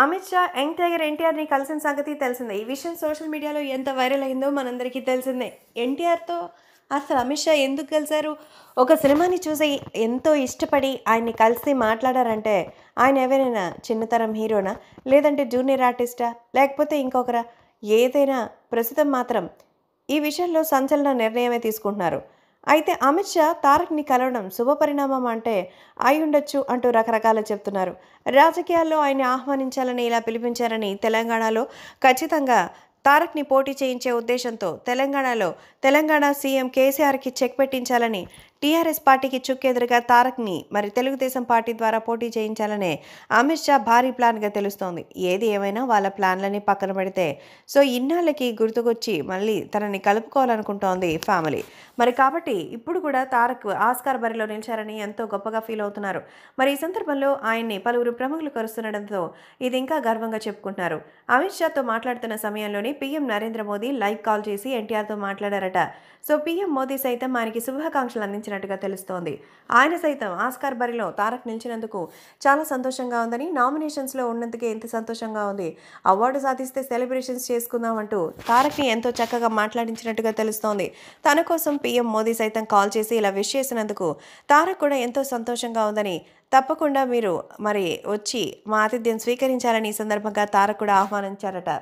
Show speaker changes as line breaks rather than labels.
Amit Shah young tiger ఎన్టీఆర్ని కలిసిన సంగతి తెలిసిందే ఈ విషయం సోషల్ మీడియాలో ఎంత వైరల్ అయిందో మనందరికీ తెలిసిందే ఎన్టీఆర్తో అసలు అమిత్ షా ఎందుకు కలిశారు ఒక సినిమాని చూసి ఎంతో ఇష్టపడి ఆయన్ని కలిసి మాట్లాడారంటే ఆయన ఎవరైనా చిన్నతరం హీరోనా లేదంటే జూనియర్ ఆర్టిస్టా లేకపోతే ఇంకొకరా ఏదైనా ప్రస్తుతం మాత్రం ఈ విషయంలో సంచలన నిర్ణయమే తీసుకుంటున్నారు అయితే అమిత్ షా తారక్ని కలవడం శుభపరిణామం అంటే అయి ఉండొచ్చు అంటూ రకరకాలు చెప్తున్నారు రాజకీయాల్లో ఆయన్ని ఆహ్వానించాలని ఇలా పిలిపించారని తెలంగాణలో ఖచ్చితంగా తారక్ని పోటీ చేయించే ఉద్దేశంతో తెలంగాణలో తెలంగాణ సీఎం కేసీఆర్కి చెక్ పెట్టించాలని టీఆర్ఎస్ పార్టీకి చుక్కెదురుగా తారక్ని మరి తెలుగుదేశం పార్టీ ద్వారా పోటీ చేయించాలనే అమిత్ షా భారీ ప్లాన్గా తెలుస్తోంది ఏది ఏమైనా వాళ్ళ ప్లాన్లని పక్కన పెడితే సో ఇన్నాళ్ళకి గుర్తుకొచ్చి మళ్ళీ తనని కలుపుకోవాలనుకుంటోంది ఫ్యామిలీ మరి కాబట్టి ఇప్పుడు కూడా తారక్ ఆస్కార్ బరిలో నిలిచారని ఎంతో గొప్పగా ఫీల్ అవుతున్నారు మరి ఈ సందర్భంలో ఆయన్ని పలువురు ప్రముఖులు కరుస్తుండడంతో ఇది ఇంకా గర్వంగా చెప్పుకుంటున్నారు అమిత్ షాతో మాట్లాడుతున్న సమయంలోనే PM Narendra Modi live call చేసి ఎన్టీఆర్తో మాట్లాడారట సో పీఎం మోదీ సైతం ఆయనకి శుభాకాంక్షలు అందించారు ఇచ్చినట్టుగా తెలుస్తోంది ఆయన సైతం ఆస్కార్ బరిలో తారక్ నిలిచినందుకు చాలా సంతోషంగా ఉందని నామినేషన్స్లో ఉన్నందుకే ఎంత సంతోషంగా ఉంది అవార్డు సాధిస్తే సెలబ్రేషన్స్ చేసుకుందామంటూ తారక్ని ఎంతో చక్కగా మాట్లాడించినట్టుగా తెలుస్తోంది తన కోసం పీఎం మోదీ సైతం కాల్ చేసి ఇలా విష్ చేసినందుకు తారక్ కూడా ఎంతో సంతోషంగా ఉందని తప్పకుండా మీరు మరి వచ్చి మా ఆతిథ్యం స్వీకరించాలని ఈ సందర్భంగా తారక్ కూడా ఆహ్వానించారట